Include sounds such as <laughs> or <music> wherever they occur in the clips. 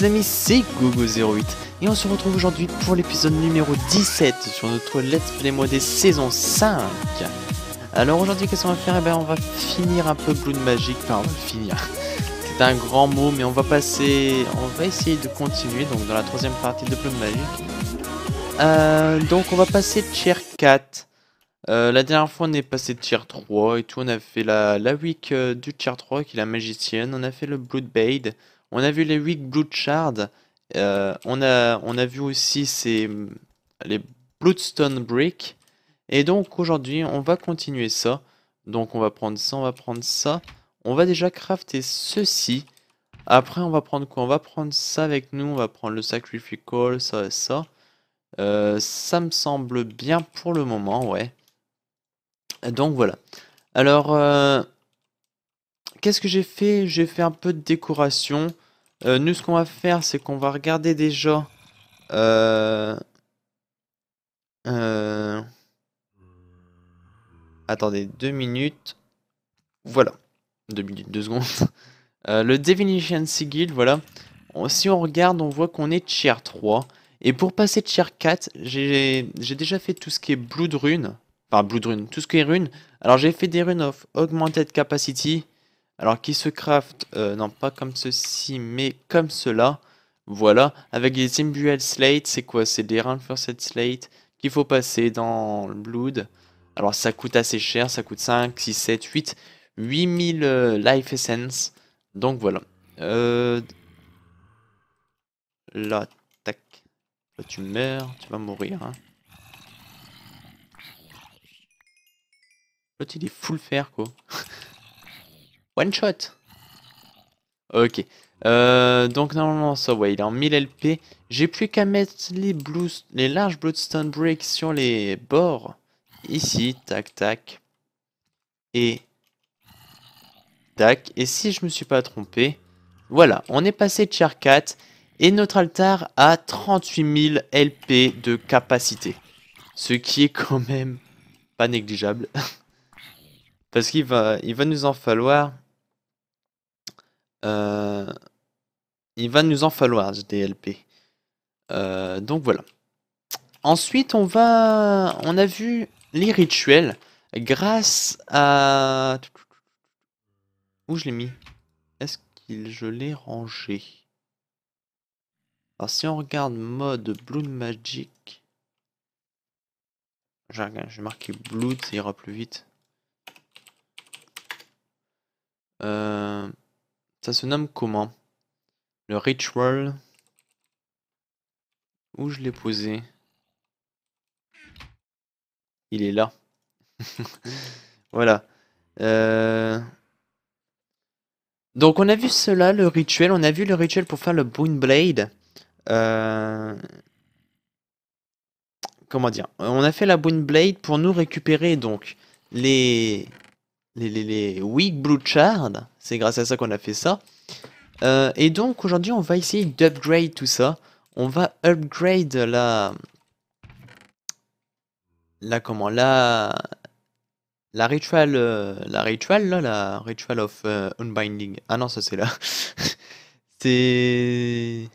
les amis, c'est Gogo08 et on se retrouve aujourd'hui pour l'épisode numéro 17 sur notre Let's Play des saison 5. Alors aujourd'hui, qu'est-ce qu'on va faire Eh bien, on va finir un peu Blood Magic, enfin, on finir. <laughs> C'est un grand mot, mais on va passer, on va essayer de continuer donc dans la troisième partie de Blood Magic. Euh, donc on va passer tier 4. Euh, la dernière fois, on est passé de tier 3 et tout. On a fait la, la week euh, du tier 3 qui est la magicienne. On a fait le Blood Bloodbade. On a vu les 8 Blood Shards. Euh, on, a, on a vu aussi ces, les Bloodstone Brick. Et donc aujourd'hui, on va continuer ça. Donc on va prendre ça, on va prendre ça. On va déjà crafter ceci. Après, on va prendre quoi On va prendre ça avec nous. On va prendre le Call, ça et ça. Euh, ça me semble bien pour le moment, ouais. Donc voilà. Alors, euh, qu'est-ce que j'ai fait J'ai fait un peu de décoration. Euh, nous, ce qu'on va faire, c'est qu'on va regarder déjà... Euh, euh, attendez, deux minutes. Voilà. Deux minutes, deux secondes. <laughs> le Definition Sigil, voilà. Si on regarde, on voit qu'on est tier 3. Et pour passer de tier 4, j'ai déjà fait tout ce qui est blue Rune. Enfin, blue Rune, tout ce qui est rune. Alors, j'ai fait des runes of Augmented Capacity alors qui se craft, euh, non pas comme ceci, mais comme cela. Voilà, avec des Imbued Slate, c'est quoi C'est des Reinforced Slate qu'il faut passer dans le Blood. Alors ça coûte assez cher, ça coûte 5, 6, 7, 8, 8000 Life Essence. Donc voilà. Euh, là, tac. tu meurs, tu vas mourir. Hein. il est full fer quoi. <laughs> One shot Ok. Euh, donc normalement ça ouais il est en 1000 LP. J'ai plus qu'à mettre les, blues, les larges Bloodstone Breaks sur les bords. Ici, tac tac. Et tac. Et si je me suis pas trompé, voilà, on est passé de Char 4 et notre altar a 38 000 LP de capacité. Ce qui est quand même pas négligeable. <laughs> Parce qu'il va, il va nous en falloir euh, il va nous en falloir Ce DLP euh, donc voilà. Ensuite, on va, on a vu les rituels grâce à où je l'ai mis. Est-ce qu'il je l'ai rangé? Alors si on regarde mode Blood Magic, je vais marquer Blood, ça ira plus vite. Euh... Ça se nomme comment Le ritual. Où je l'ai posé Il est là. <laughs> voilà. Euh, donc on a vu cela, le rituel. On a vu le rituel pour faire le Boon Blade. Euh, comment dire On a fait la Boon Blade pour nous récupérer donc les les, les, les Weak Blue C'est grâce à ça qu'on a fait ça. Euh, et donc aujourd'hui on va essayer d'upgrade tout ça. On va upgrade la... La comment La... La ritual... Euh, la ritual là La ritual of euh, unbinding. Ah non ça c'est là. <laughs> c'est...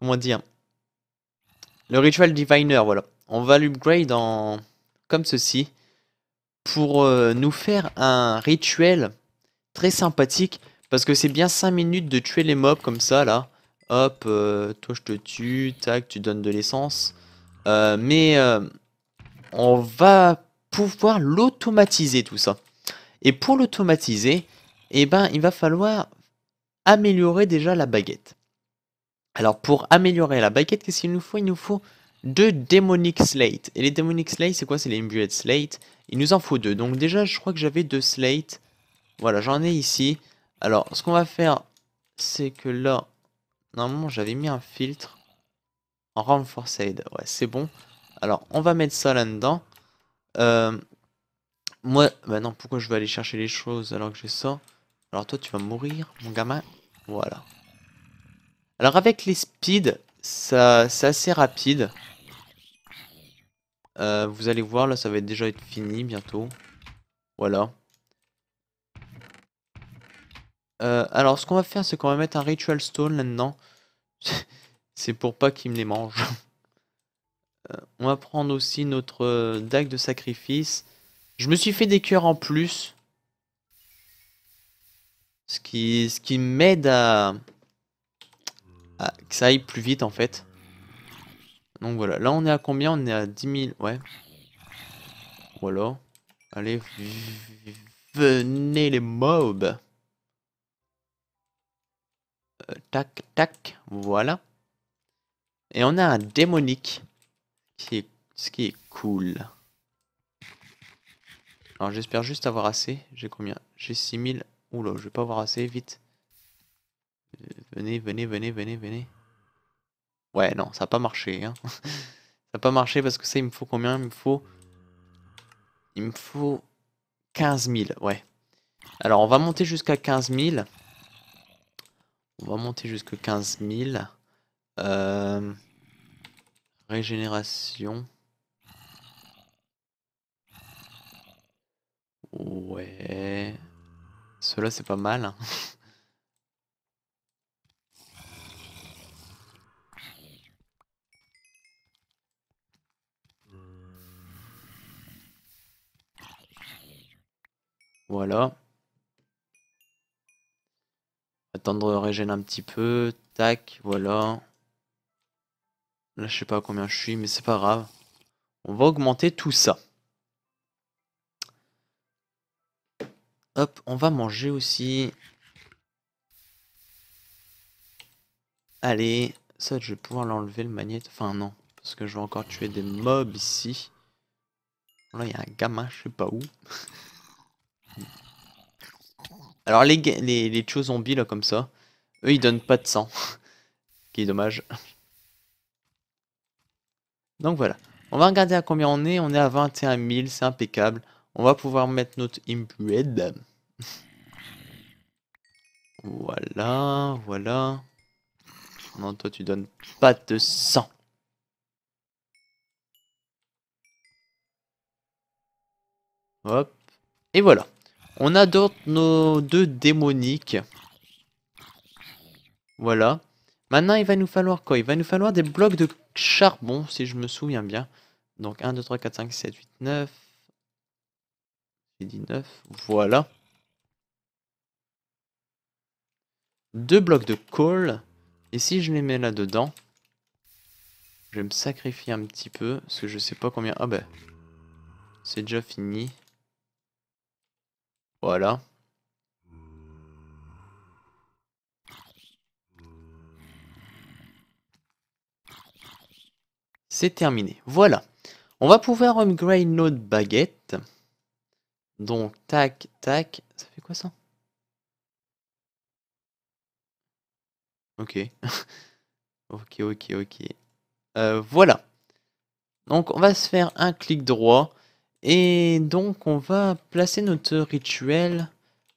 Comment dire Le ritual diviner voilà. On va l'upgrade en... Comme ceci pour euh, nous faire un rituel très sympathique. Parce que c'est bien 5 minutes de tuer les mobs comme ça, là. Hop, euh, toi je te tue, tac, tu donnes de l'essence. Euh, mais on va pouvoir l'automatiser tout ça. Et pour l'automatiser, eh ben, il va falloir améliorer déjà la baguette. Alors pour améliorer la baguette, qu'est-ce qu'il nous faut Il nous faut deux demonic Slate. Et les demonic Slate, c'est quoi C'est les Imbued Slate. Il nous en faut deux. Donc déjà, je crois que j'avais deux Slate. Voilà, j'en ai ici. Alors, ce qu'on va faire, c'est que là, normalement, j'avais mis un filtre en Ramforced. Ouais, c'est bon. Alors, on va mettre ça là-dedans. Euh, moi, maintenant bah non, pourquoi je vais aller chercher les choses alors que j'ai ça Alors toi, tu vas mourir, mon gamin. Voilà. Alors avec les speeds, ça, c'est assez rapide. Euh, vous allez voir, là, ça va déjà être fini bientôt. Voilà. Euh, alors, ce qu'on va faire, c'est qu'on va mettre un Ritual Stone là-dedans. <laughs> c'est pour pas qu'il me les mange. <laughs> Euh, on va prendre aussi notre dague de sacrifice. Je me suis fait des cœurs en plus. Ce qui, ce qui m'aide à, à... Que ça aille plus vite, en fait. Donc voilà, là on est à combien On est à 10 000, ouais. Voilà. Allez, venez les mobs. tac, tac, voilà. Et on a un démonique, qui est, ce qui est cool. Alors j'espère juste avoir assez. J'ai combien J'ai 6000. Oula, je vais pas avoir assez, vite. venez, venez, venez, venez, venez. Ouais, non, ça n'a pas marché. Hein. <laughs> ça n'a pas marché parce que ça, il me faut combien Il me faut... Il me faut 15 000, ouais. Alors, on va monter jusqu'à 15 000. On va monter jusqu'à 15 000. Euh, régénération. Ouais. Cela, c'est pas mal. Hein. <laughs> Voilà. Attendre régène un petit peu. Tac, voilà. Là, je sais pas combien je suis, mais c'est pas grave. On va augmenter tout ça. Hop, on va manger aussi. Allez, ça je vais pouvoir l'enlever le magnète. Enfin non, parce que je vais encore tuer des mobs ici. Là il y a un gamin, je sais pas où. <laughs> Alors les, les, les zombies là comme ça, eux ils donnent pas de sang. <laughs> qui est dommage. Donc voilà. On va regarder à combien on est. On est à 21 000, c'est impeccable. On va pouvoir mettre notre imbued. voilà, voilà. Non, toi tu donnes pas de sang. Hop. Et voilà. On a nos deux démoniques. Voilà. Maintenant, il va nous falloir quoi Il va nous falloir des blocs de charbon, si je me souviens bien. Donc 1, 2, 3, 4, 5, 7, 8, 9. J'ai dit 9. Voilà. Deux blocs de coal. Et si je les mets là-dedans, je vais me sacrifier un petit peu, parce que je sais pas combien... Ah ben c'est déjà fini. Voilà. C'est terminé. Voilà. On va pouvoir upgrade notre baguette. Donc, tac, tac. Ça fait quoi ça <laughs> Ok. ok, ok, ok. Euh, voilà. Donc, on va se faire un clic droit. Et donc on va placer notre rituel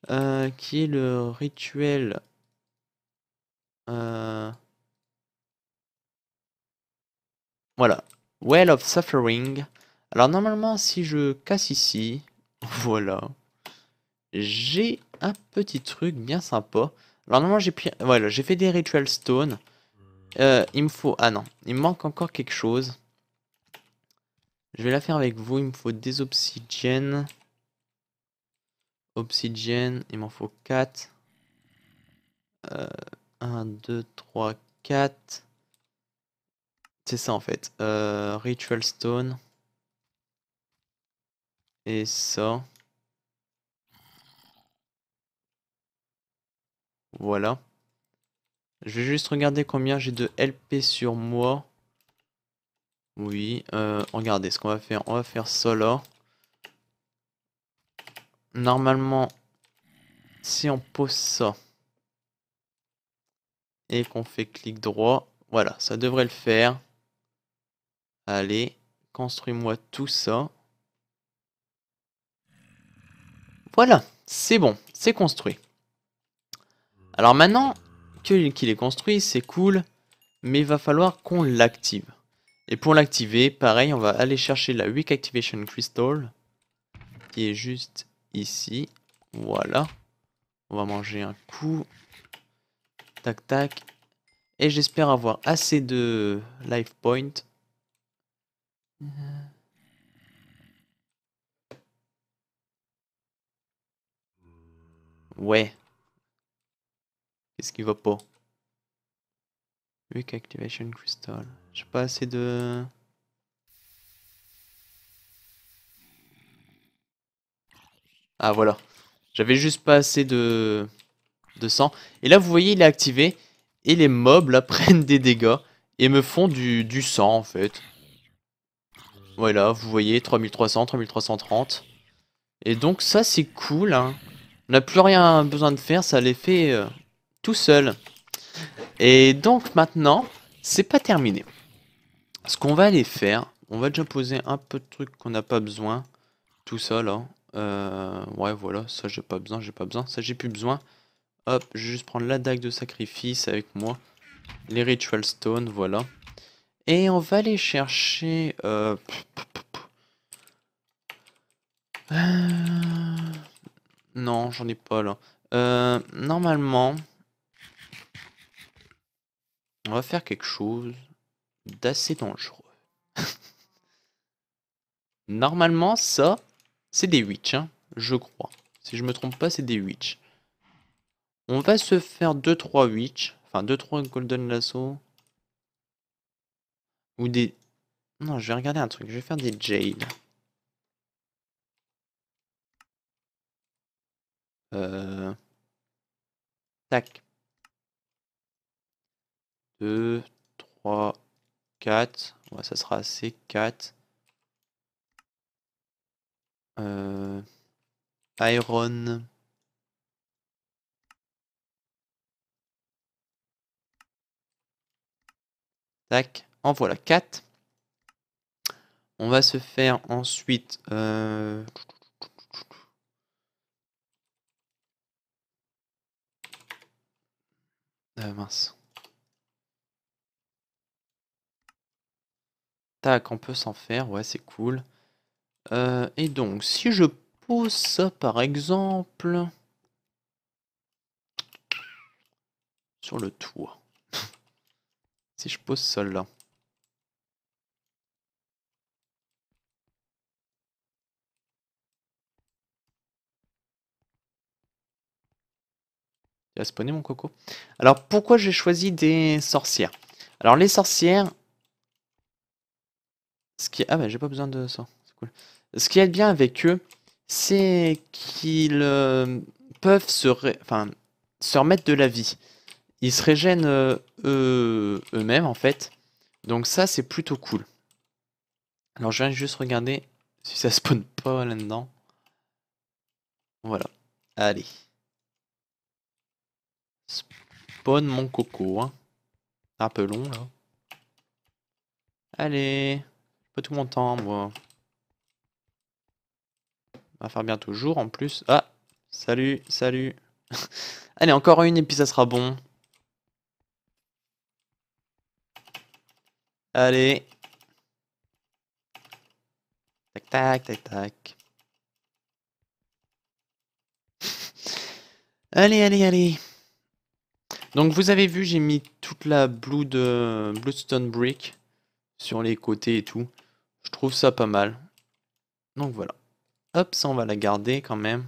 euh, qui est le rituel euh, voilà Well of Suffering. Alors normalement si je casse ici, <laughs> voilà, j'ai un petit truc bien sympa. Alors normalement j'ai voilà fait des rituels stone. Euh, il me faut ah non il me manque encore quelque chose. Je vais la faire avec vous. Il me faut des obsidiennes. Obsidienne, il m'en faut 4. 1, 2, 3, 4. C'est ça en fait. Euh, ritual Stone. Et ça. Voilà. Je vais juste regarder combien j'ai de LP sur moi. Oui, euh, regardez ce qu'on va faire. On va faire solo. Normalement, si on pose ça et qu'on fait clic droit, voilà, ça devrait le faire. Allez, construis-moi tout ça. Voilà, c'est bon, c'est construit. Alors maintenant qu'il est construit, c'est cool, mais il va falloir qu'on l'active. Et pour l'activer, pareil, on va aller chercher la Weak Activation Crystal, qui est juste ici. Voilà. On va manger un coup. Tac, tac. Et j'espère avoir assez de life points. Ouais. Qu'est-ce qui va pas Weak Activation Crystal. J'ai pas assez de... Ah voilà. J'avais juste pas assez de... de sang. Et là vous voyez il est activé. Et les mobs là <laughs> prennent des dégâts. Et me font du, sang en fait. Voilà vous voyez 3300, 3330. Et donc ça c'est cool. Hein. On n'a plus rien besoin de faire. Ça les fait euh, tout seul. Et donc maintenant c'est pas terminé. Ce qu'on va aller faire, on va déjà poser un peu de trucs qu'on n'a pas besoin. Tout ça là. Euh, ouais voilà, ça j'ai pas besoin, j'ai pas besoin. Ça j'ai plus besoin. Hop, je vais juste prendre la dague de sacrifice avec moi. Les ritual stones voilà. Et on va aller chercher... Euh, euh, non, j'en ai pas là. normalement... On va faire quelque chose d'assez dangereux. <laughs> Normalement, ça, c'est des witch, hein, je crois. Si je me trompe pas, c'est des witch. On va se faire 2-3 witch. Enfin, 2-3 golden lasso. Ou des... Non, je vais regarder un truc. Je vais faire des jail Euh... Tac. 2, 3, 4. Ouais, ça sera assez. 4. Euh, iron. Tac. En voilà 4. On va se faire ensuite... Euh, euh, mince. qu'on peut s'en faire, ouais, c'est cool. Euh, et donc, si je pose ça, par exemple, sur le toit, <laughs> si je pose ça là, Il a spawné mon coco. Alors pourquoi j'ai choisi des sorcières Alors les sorcières, ce qui... Ah bah j'ai pas besoin de ça. C'est cool. Ce qui est bien avec eux, c'est qu'ils euh, peuvent se, enfin, se remettre de la vie. Ils se régènent euh, eux-mêmes en fait. Donc ça c'est plutôt cool. Alors je viens juste regarder si ça spawn pas là-dedans. Voilà. Allez. Spawn mon coco. Hein. Un peu long là. Allez tout mon temps, moi. On va faire bientôt jour en plus. Ah Salut, salut <laughs> Allez, encore une et puis ça sera bon. Allez. Tac, tac, tac, tac. <laughs> allez, allez, allez. Donc vous avez vu, j'ai mis toute la blue de stone Brick sur les côtés et tout trouve ça pas mal. Donc voilà. Hop, ça on va la garder quand même.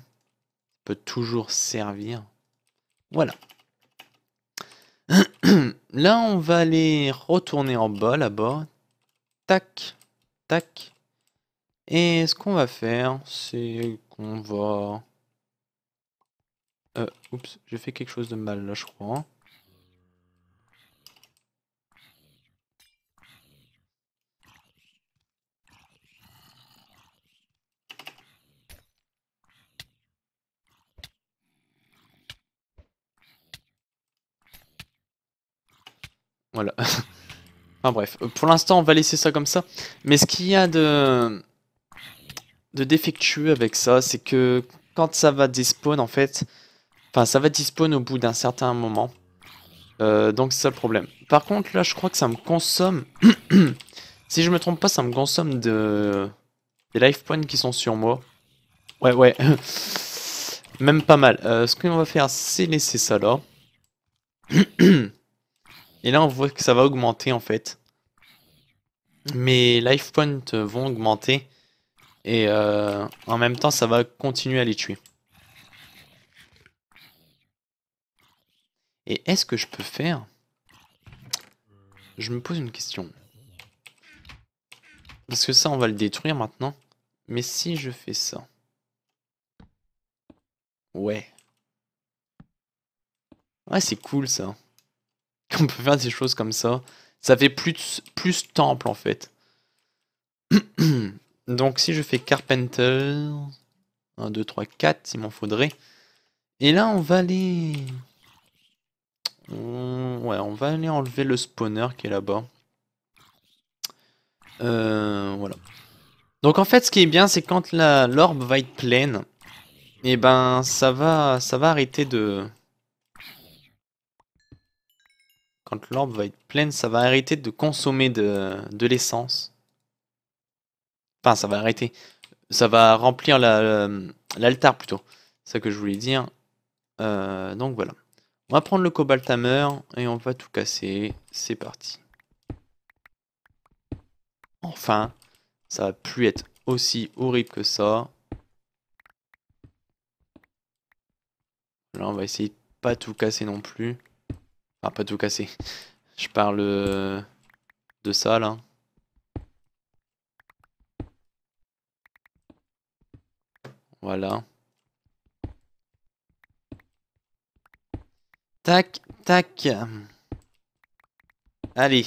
peut toujours servir. Voilà. <clears throat> Là, on va aller retourner en bas, là-bas. Tac, tac. Et ce qu'on va faire, c'est qu'on va... Euh, oups, j'ai fait quelque chose de mal là, je crois. Voilà. enfin bref, euh, pour l'instant on va laisser ça comme ça. Mais ce qu'il y a de, de défectueux avec ça, c'est que quand ça va despawn en fait, enfin ça va despawn au bout d'un certain moment. Euh, donc c'est ça le problème. Par contre là je crois que ça me consomme, <clears throat> si je me trompe pas ça me consomme de... des life points qui sont sur moi. Ouais ouais, <laughs> même pas mal. Euh, ce qu'on va faire c'est laisser ça là. <clears throat> Et là, on voit que ça va augmenter en fait. Mes life points vont augmenter. Et euh, en même temps, ça va continuer à les tuer. Et est-ce que je peux faire Je me pose une question. Parce que ça, on va le détruire maintenant. Mais si je fais ça... Ouais. Ouais, c'est cool ça. On peut faire des choses comme ça. Ça fait plus, plus temple en fait. <clears throat> Donc si je fais Carpenter, 1, 2, 3, 4, il m'en faudrait. Et là on va aller... Ouais, on va aller enlever le spawner qui est là-bas. Euh, voilà. Donc en fait ce qui est bien c'est quand l'orbe va être pleine, et eh ben ça va, ça va arrêter de... Quand l'orbe va être pleine, ça va arrêter de consommer de, l'essence. Enfin, ça va arrêter. Ça va remplir l'altar plutôt. C'est ça que je voulais dire. Euh, donc voilà. On va prendre le cobalt hammer et on va tout casser. C'est parti. Enfin, ça va plus être aussi horrible que ça. Là, on va essayer de pas tout casser non plus pas tout casser. Je parle euh, de ça, là. Voilà. Tac, tac. Allez.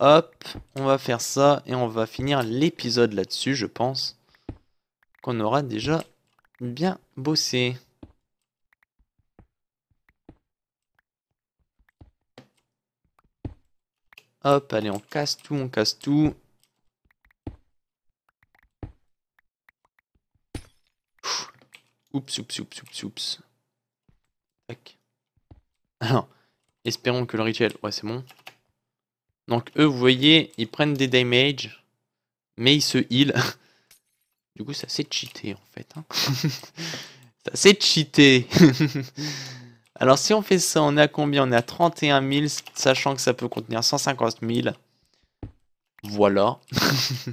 Hop, on va faire ça et on va finir l'épisode là-dessus, je pense. Qu'on aura déjà bien bossé. allez, on casse tout, on casse tout. Oups, oups, oups, oups, oups. Tac. Alors, espérons que le rituel... Ouais, c'est bon. Donc, eux, vous voyez, ils prennent des damage, mais ils se heal. <laughs> Du coup, ça c'est cheaté, en fait. Hein. <laughs> ça c'est cheaté <laughs> Alors si on fait ça, on est à combien On est à 31 000, sachant que ça peut contenir 150 000. Voilà. <laughs>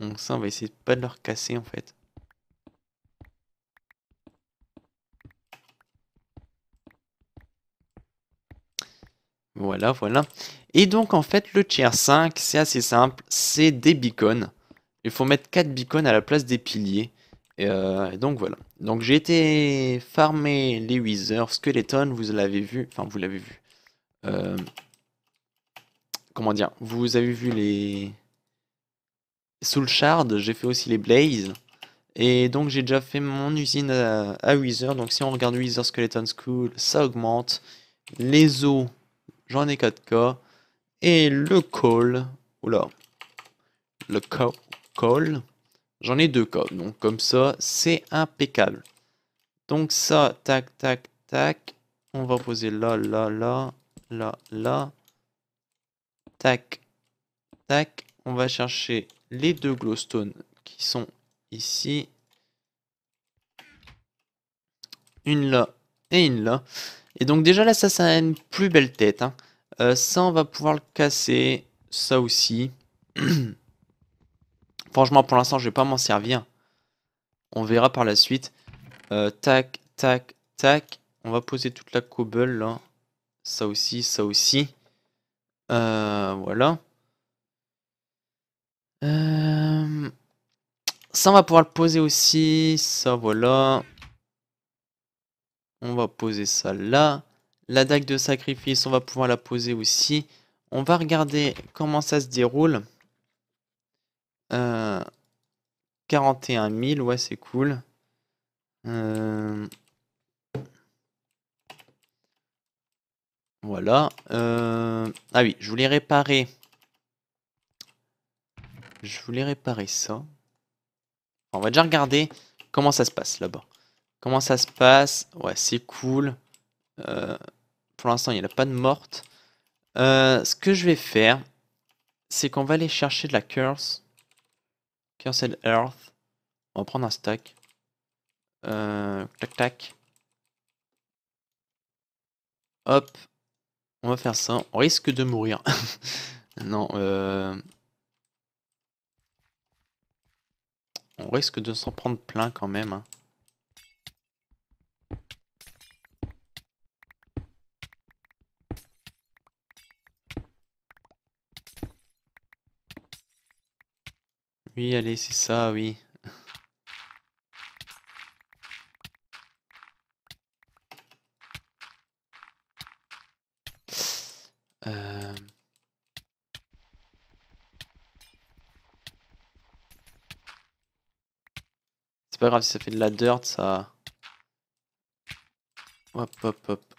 Donc ça, on va essayer de pas de leur casser en fait. Voilà, voilà. Et donc en fait, le tier 5, c'est assez simple, c'est des beacons. Il faut mettre 4 bicones à la place des piliers. Euh, et, donc voilà. Donc j'ai été farmer les Weezer, Skeleton, vous l'avez vu, enfin vous l'avez vu. Euh, comment dire Vous avez vu les... Soul Shard, j'ai fait aussi les Blaze. Et donc j'ai déjà fait mon usine à, à Donc si on regarde Weezer Skeleton School, ça augmente. Les os, j'en ai 4K. Et le call. Oula. Le call. J'en ai deux comme, donc comme ça, c'est impeccable. Donc ça, tac, tac, tac. On va poser là, là, là, là, là. Tac, tac. On va chercher les deux glowstone qui sont ici. Une là et une là. Et donc déjà là, ça, ça a une plus belle tête. Hein. Euh, ça, on va pouvoir le casser. Ça aussi. <clears throat> Franchement, pour l'instant, je vais pas m'en servir. On verra par la suite. Euh, tac, tac, tac. On va poser toute la cobble, là. Ça aussi, ça aussi. Euh, voilà. Euh, ça, on va pouvoir le poser aussi. Ça, voilà. On va poser ça là. La dague de sacrifice, on va pouvoir la poser aussi. On va regarder comment ça se déroule. 41 euh, 000, ouais, c'est cool. Euh, voilà. Euh, ah oui, je voulais réparer. Je voulais réparer ça. On va déjà regarder comment ça se passe là-bas. Comment ça se passe Ouais, c'est cool. Pour l'instant, il n'y a pas de morte. ce que je vais faire, c'est qu'on va aller chercher de la curse. Cancel Earth. On va prendre un stack. tac euh, tac. Hop. On va faire ça. On risque de mourir. <laughs> non. Euh, on risque de s'en prendre plein quand même. Hein. Oui, allez, c'est ça, oui. Euh. C'est pas grave si ça fait de la dirt, ça... Hop, hop, hop.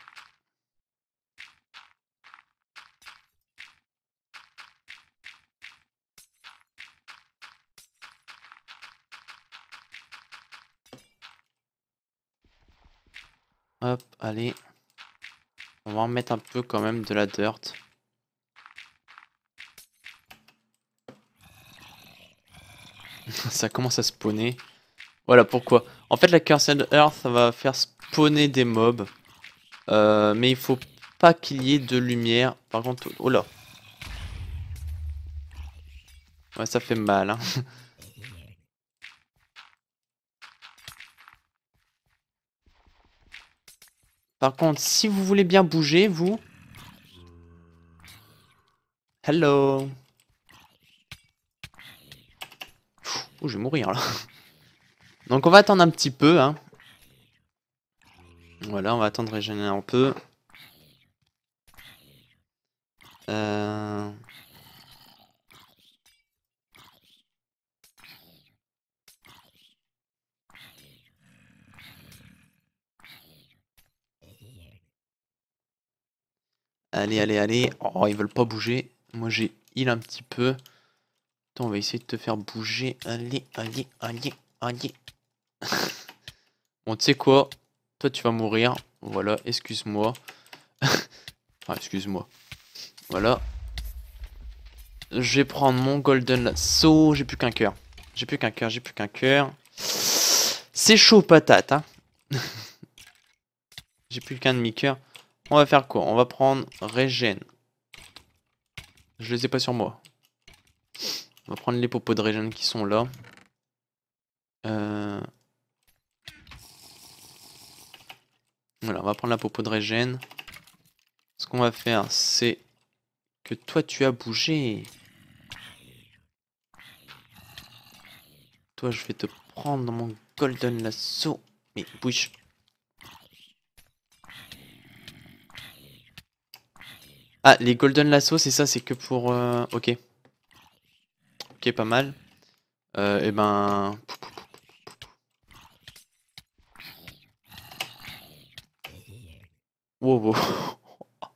Hop, allez. On va en mettre un peu quand même de la dirt. <laughs> ça commence à spawner. Voilà pourquoi. En fait, la Cursed Earth ça va faire spawner des mobs. Euh, mais il faut pas qu'il y ait de lumière. Par contre, oh là. Ouais, ça fait mal. Hein. <laughs> Par contre, si vous voulez bien bouger, vous... Hello Oh, je vais mourir, là. Donc, on va attendre un petit peu, hein. Voilà, on va attendre régénérer un peu. Euh... Allez, allez, allez. Oh, ils veulent pas bouger. Moi, j'ai heal un petit peu. Attends, on va essayer de te faire bouger. Allez, allez, allez, allez. <laughs> bon, tu sais quoi Toi, tu vas mourir. Voilà, excuse-moi. enfin, <laughs> ah, excuse-moi. Voilà. Je vais prendre mon golden lasso. J'ai plus qu'un cœur. J'ai plus qu'un cœur, j'ai plus qu'un cœur. C'est chaud patate, hein. <laughs> j'ai plus qu'un demi-cœur. On va faire quoi On va prendre Régène. Je les ai pas sur moi. On va prendre les popos de Régène qui sont là. Euh, voilà, on va prendre la popo de Régène. Ce qu'on va faire, c'est que toi, tu as bougé. Toi, je vais te prendre mon golden lasso. Mais bouge Ah, les Golden Lasso, c'est ça, c'est que pour... Euh, ok. Ok, pas mal. et euh, eh ben... Wow, wow.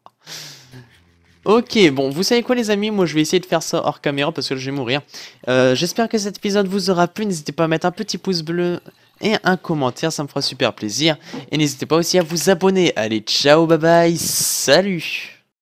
<laughs> ok, bon, vous savez quoi les amis, moi je vais essayer de faire ça hors caméra parce que je vais mourir. Euh, j'espère que cet épisode vous aura plu, n'hésitez pas à mettre un petit pouce bleu et un commentaire, ça me fera super plaisir. Et n'hésitez pas aussi à vous abonner. Allez, ciao, bye bye, salut